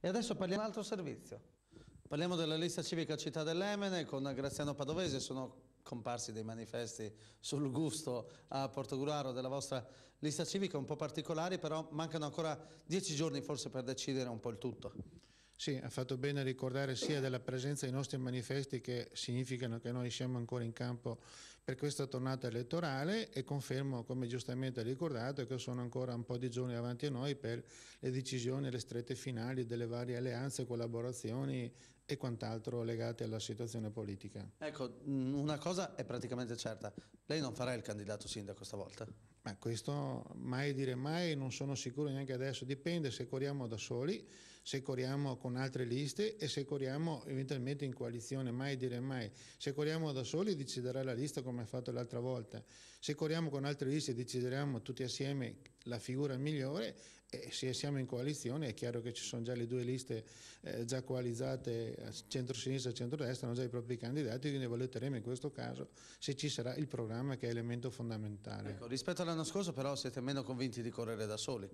E adesso parliamo di un altro servizio. Parliamo della lista civica Città dell'Emene con Graziano Padovese, sono comparsi dei manifesti sul gusto a Portogruaro della vostra lista civica, un po' particolari, però mancano ancora dieci giorni forse per decidere un po' il tutto. Sì, ha fatto bene a ricordare sia della presenza dei nostri manifesti che significano che noi siamo ancora in campo per questa tornata elettorale e confermo, come giustamente ha ricordato, che sono ancora un po' di giorni avanti a noi per le decisioni le strette finali delle varie alleanze, collaborazioni e quant'altro legate alla situazione politica. Ecco, mm, una cosa è praticamente certa, lei non farà il candidato sindaco stavolta? Ma questo mai dire mai, non sono sicuro neanche adesso, dipende se corriamo da soli, se corriamo con altre liste e se corriamo eventualmente in coalizione, mai dire mai. Se corriamo da soli deciderà la lista come ha fatto l'altra volta, se corriamo con altre liste decideremo tutti assieme la figura migliore e se siamo in coalizione è chiaro che ci sono già le due liste eh, già coalizzate centro-sinistra e centro-destra, hanno già i propri candidati, quindi valuteremo in questo caso se ci sarà il programma che è elemento fondamentale. Ecco, rispetto all'anno scorso però siete meno convinti di correre da soli?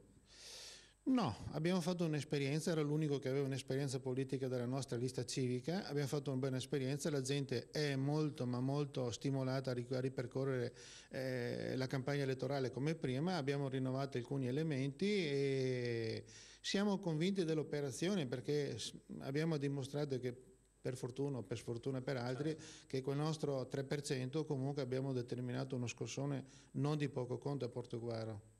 No, abbiamo fatto un'esperienza, era l'unico che aveva un'esperienza politica della nostra lista civica, abbiamo fatto una buona esperienza, la gente è molto ma molto stimolata a ripercorrere eh, la campagna elettorale come prima, abbiamo rinnovato alcuni elementi e siamo convinti dell'operazione perché abbiamo dimostrato che per fortuna o per sfortuna per altri, certo. che quel nostro 3% comunque abbiamo determinato uno scossone non di poco conto a Portoguaro.